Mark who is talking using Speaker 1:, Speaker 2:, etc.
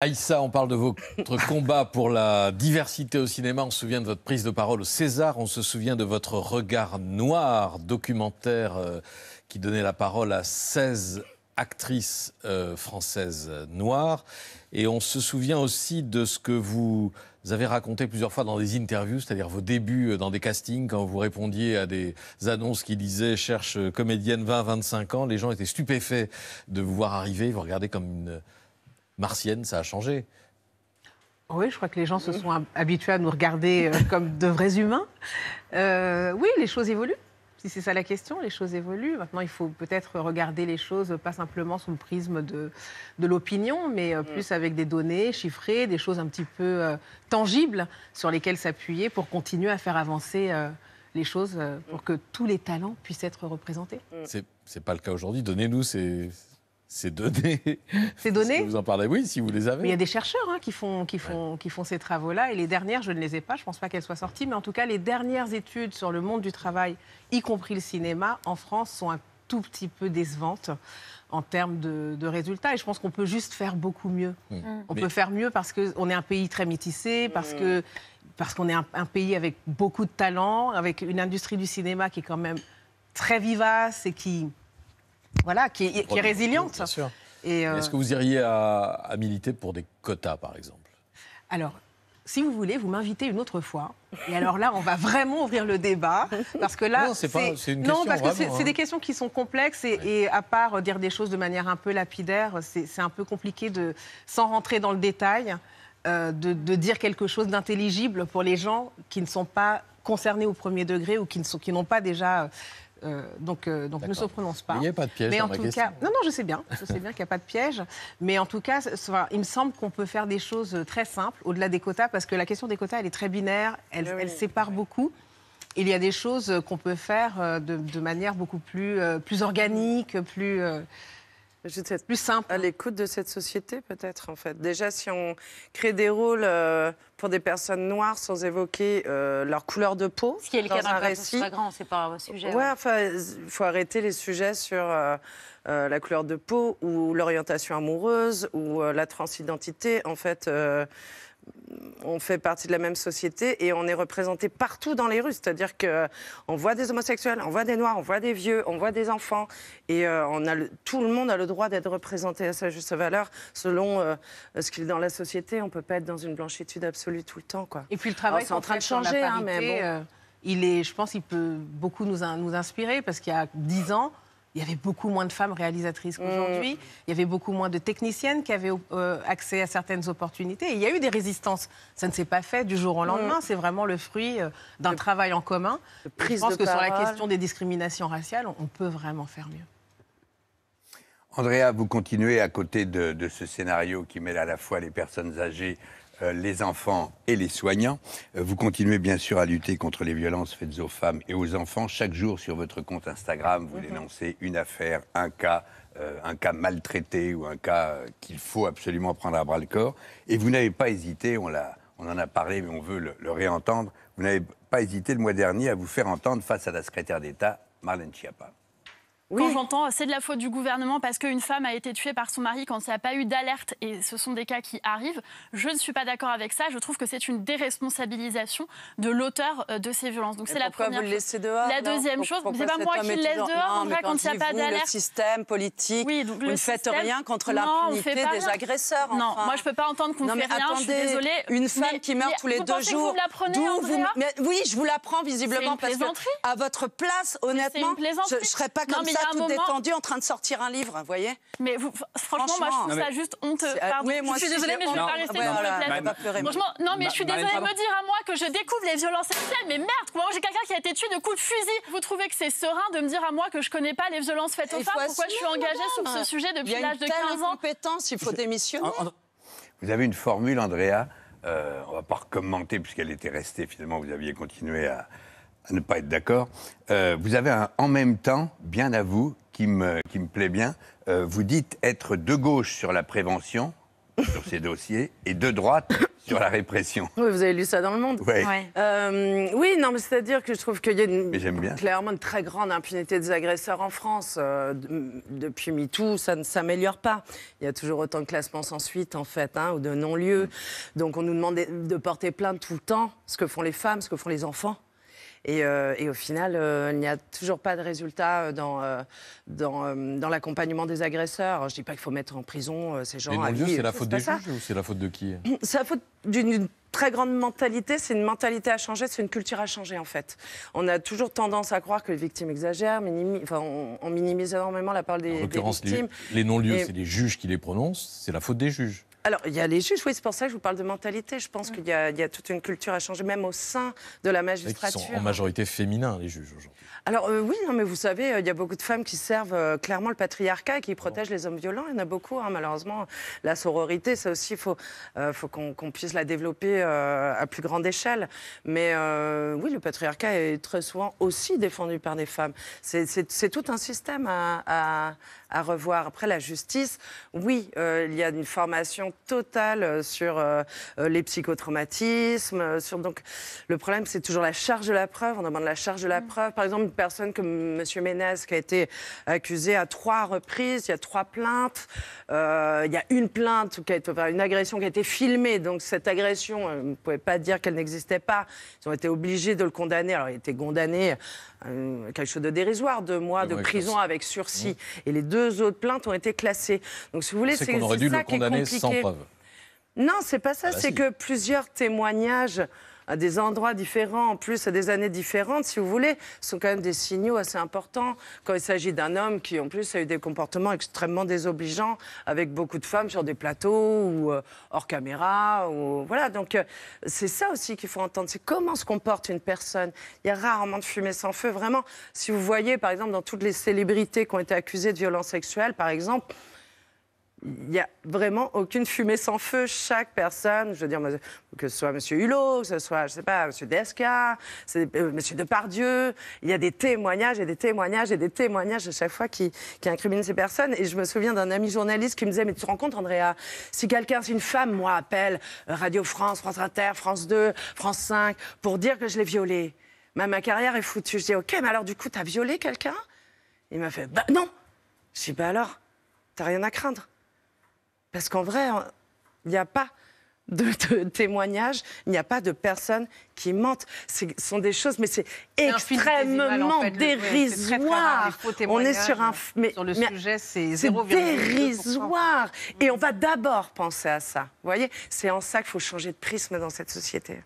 Speaker 1: Aïssa, on parle de votre combat pour la diversité au cinéma. On se souvient de votre prise de parole au César. On se souvient de votre regard noir, documentaire euh, qui donnait la parole à 16 actrices euh, françaises noires. Et on se souvient aussi de ce que vous avez raconté plusieurs fois dans des interviews, c'est-à-dire vos débuts euh, dans des castings, quand vous répondiez à des annonces qui disaient cherche comédienne 20-25 ans. Les gens étaient stupéfaits de vous voir arriver. Vous regardez comme une martienne, ça a changé.
Speaker 2: Oui, je crois que les gens se sont habitués à nous regarder euh, comme de vrais humains. Euh, oui, les choses évoluent. Si c'est ça la question, les choses évoluent. Maintenant, il faut peut-être regarder les choses pas simplement sous le prisme de, l'opinion, mais euh, plus avec des données chiffrées, des choses un petit peu tangibles sur lesquelles s'appuyer pour continuer à faire avancer les choses, pour que tous les talents puissent être représentés.
Speaker 1: Ce n'est pas le cas aujourd'hui. Donnez-nous ces, ces données. Ces données Vous en parlez, oui, si vous les avez. Mais il y a des
Speaker 2: chercheurs hein, qui, font, qui, font, qui font ces travaux-là. Et les dernières, je ne les ai pas, je ne pense pas qu'elles soient sorties. Mais en tout cas, les dernières études sur le monde du travail, y compris le cinéma, en France, sont un tout petit peu décevantes en termes de, résultats. Et je pense qu'on peut juste faire beaucoup mieux. Mm. Mm. On peut faire mieux parce qu'on est un pays très métissé, parce mm. parce qu'on est un, pays avec beaucoup de talents, avec une industrie du cinéma qui est quand même très vivace et qui voilà, qui, est, résiliente. Et euh, Est-ce que vous
Speaker 1: iriez à, militer pour des quotas, par exemple
Speaker 2: Alors, si vous voulez, vous m'invitez une autre fois. Et alors là, on va vraiment ouvrir le débat. Parce que là. c'est parce que c'est hein. des questions qui sont complexes. Et, à part dire des choses de manière un peu lapidaire, c'est un peu compliqué de. Sans rentrer dans le détail, euh, de dire quelque chose d'intelligible pour les gens qui ne sont pas concernés au premier degré ou qui n'ont pas déjà euh, euh, donc, euh, donc ne se prononce pas. Il n'y a pas de piège. Mais en tout cas, non, non, je sais bien, je sais bien qu'il n'y a pas de piège. Mais en tout cas, il me semble qu'on peut faire des choses euh, très simples au-delà des quotas, parce que la question des quotas, elle est très binaire, elle, sépare beaucoup. Il y a des choses qu'on peut faire de, manière beaucoup plus, plus organique, plus plus simple. À hein. l'écoute de cette société, peut-être, en fait. Déjà,
Speaker 3: si on crée des rôles euh, pour des personnes noires sans évoquer euh, leur couleur de peau. Ce qui est le cas d'un récit. c'est pas un sujet. Ouais, hein. enfin, il faut arrêter les sujets sur euh, la couleur de peau ou l'orientation amoureuse ou la transidentité. En fait on fait partie de la même société et on est représenté partout dans les rues. C'est-à-dire qu'on euh, voit des homosexuels, on voit des noirs, on voit des vieux, on voit des enfants. Et euh, on a tout le monde a le droit d'être représenté à sa juste valeur selon euh, ce qu'il est dans la société. On peut pas être dans une blanchitude absolue tout le temps. Quoi. Et puis le travail, ah, c'est en train de changer. Hein, mais
Speaker 2: il est, je pense qu'il peut beaucoup nous, nous inspirer parce qu'il y a dix ans, il y avait beaucoup moins de femmes réalisatrices qu'aujourd'hui. Mm. Il y avait beaucoup moins de techniciennes qui avaient euh, accès à certaines opportunités. il y a eu des résistances. Ça ne s'est pas fait du jour au mm. lendemain. C'est vraiment le fruit euh, d'un travail en commun. Je pense que sur la question des discriminations raciales, on peut vraiment faire mieux.
Speaker 1: Andrea, vous continuez à côté de, de, ce scénario qui mêle à la fois les personnes âgées euh, les enfants et les soignants. Euh, vous continuez bien sûr à lutter contre les violences faites aux femmes et aux enfants. Chaque jour sur votre compte Instagram, vous mhm. dénoncez une affaire, un cas, euh, un cas maltraité ou un cas qu'il faut absolument prendre à bras le corps. Et vous n'avez pas hésité, on, l'a, on en a parlé mais on veut le, réentendre, vous n'avez pas hésité le mois dernier à vous faire entendre face à la secrétaire d'État Marlène Schiappa quand j'entends c'est de la faute du gouvernement parce qu'une femme a été tuée par son mari quand il n'y a pas eu d'alerte et ce sont des cas qui arrivent. Je ne suis pas d'accord avec ça. Je trouve que c'est une déresponsabilisation de l'auteur euh, de ces violences. Donc c'est la première. Vous le dehors La deuxième chose, c'est pas moi qui le laisse dehors. quand il n'y a pas d'alerte. Le
Speaker 3: système politique. vous ne faites rien contre l'impunité des agresseurs. Non, moi je peux pas entendre qu'on ne fait rien. Une femme qui meurt tous les deux jours. Vous vous... Mais oui, je vous l'apprends visiblement parce que à votre place, honnêtement, je ne serais pas comme ça tout détendu, en train de sortir un livre, vous voyez Mais franchement, moi, je trouve ça juste honteux. je suis désolée, mais je ne vais pas rester sur bah, le pleurer, Franchement, non, mais je suis désolée de me dire à
Speaker 1: moi que je découvre les violences sexuelles, mais merde, moi, j'ai quelqu'un qui a été tué de coups de fusil. Vous trouvez que c'est serein de me dire à moi que je connais pas les violences faites aux femmes Pourquoi je suis engagée sur ce sujet depuis l'âge de 15 ans
Speaker 3: il faut démissionner.
Speaker 1: Vous avez une formule, Andrea, euh, on ne va pas commenter puisqu'elle était restée, finalement, vous aviez continué à, à ne pas être d'accord. Euh, vous avez en même temps, bien à vous, qui me, qui me plaît bien. Euh, vous dites être de gauche sur la prévention, sur ces dossiers, et de droite sur la répression.
Speaker 3: vous avez lu ça dans Le Monde. Euh, oui, non, mais c'est-à-dire que je trouve qu'il y a clairement une très grande impunité des agresseurs en France. depuis MeToo, ça ne s'améliore pas. Il y a toujours autant de classements sans suite, en fait, hein, ou de non lieux mm. Donc on nous demande de porter plainte tout le temps, ce que font les femmes, ce que font les enfants. Euh, et, au final, euh, il n'y a toujours pas de résultat euh, dans, dans, l'accompagnement des agresseurs. Je ne dis pas qu'il faut mettre en prison ces gens. Mais c'est la faute des juges
Speaker 1: ou c'est la faute de qui
Speaker 3: C'est la faute d'une très grande mentalité, c'est une mentalité à changer, c'est une culture à changer en fait. On a toujours tendance à croire que les victimes exagèrent, on, minimise énormément la parole des, en des victimes. les non-lieux, c'est
Speaker 1: les juges qui les prononcent, c'est la faute des juges
Speaker 3: alors, il y a les juges, oui, c'est pour ça que je vous parle de mentalité. Je pense qu'il y, a toute une culture à changer, même au sein de la magistrature. Ils sont en majorité
Speaker 1: féminins, les juges, aujourd'hui.
Speaker 3: Alors, euh, oui, non, mais vous savez, euh, il y a beaucoup de femmes qui servent euh, clairement le patriarcat et qui protègent les hommes violents. Il y en a beaucoup, hein, malheureusement. La sororité, ça aussi, il faut, faut qu'on puisse la développer à plus grande échelle. Mais oui, le patriarcat est très souvent aussi défendu par des femmes. C'est tout un système à, à, revoir. Après, la justice, oui, il y a une formation totale euh, sur euh, euh, les psychotraumatismes. Sur, donc, le problème, c'est toujours la charge de la preuve. On demande la charge de la mm. preuve. Par exemple, une personne comme M. Ménez, qui a été accusé à trois reprises, il y a trois plaintes. il y a une plainte, qui une agression qui a été filmée. Donc, cette agression, on ne pouvait pas dire qu'elle n'existait pas. Ils ont été obligés de le condamner. Alors, il était condamné à quelque chose de dérisoire, deux mois de prison avec sursis. Mm. Et les deux autres plaintes ont été classées. Donc, si vous voulez, c'est ça le qui Sans preuve. Non, c'est pas ça. Ah, c'est que plusieurs témoignages à des endroits différents, en plus à des années différentes, si vous voulez, sont quand même des signaux assez importants quand il s'agit d'un homme qui, en plus, a eu des comportements extrêmement désobligeants avec beaucoup de femmes sur des plateaux ou euh, hors caméra. Ou... Voilà, donc euh, c'est ça aussi qu'il faut entendre, c'est comment se comporte une personne. Il y a rarement de fumée sans feu, vraiment. Si vous voyez, par exemple, dans toutes les célébrités qui ont été accusées de violences sexuelles, par exemple, il n'y a vraiment aucune fumée sans feu. Chaque personne, je veux dire, que ce soit M. Hulot, que ce soit, je sais pas, M. Desca, M. Depardieu, il y a des témoignages et des témoignages et des témoignages à chaque fois qui, incriminent ces personnes. Et je me souviens d'un ami journaliste qui me disait, mais tu te rends compte, Andrea, si quelqu'un, si une femme, moi, appelle Radio France, France Inter, France 2, France 5, pour dire que je l'ai violée, ma, ma carrière est foutue. Je dis, ok, mais alors du coup, tu as violé quelqu'un Il m'a fait, bah non. Je dis, bah alors, t'as rien à craindre. Parce qu'en vrai, hein, il n'y a pas de, témoignages, il n'y a pas de personnes qui mentent. Ce sont des choses, mais c'est extrêmement dérisoire. on est sur un. Mais, sur le sujet, c'est dérisoire. Et on mm. va d'abord penser à ça. Vous voyez C'est en ça qu'il faut changer de prisme dans cette société.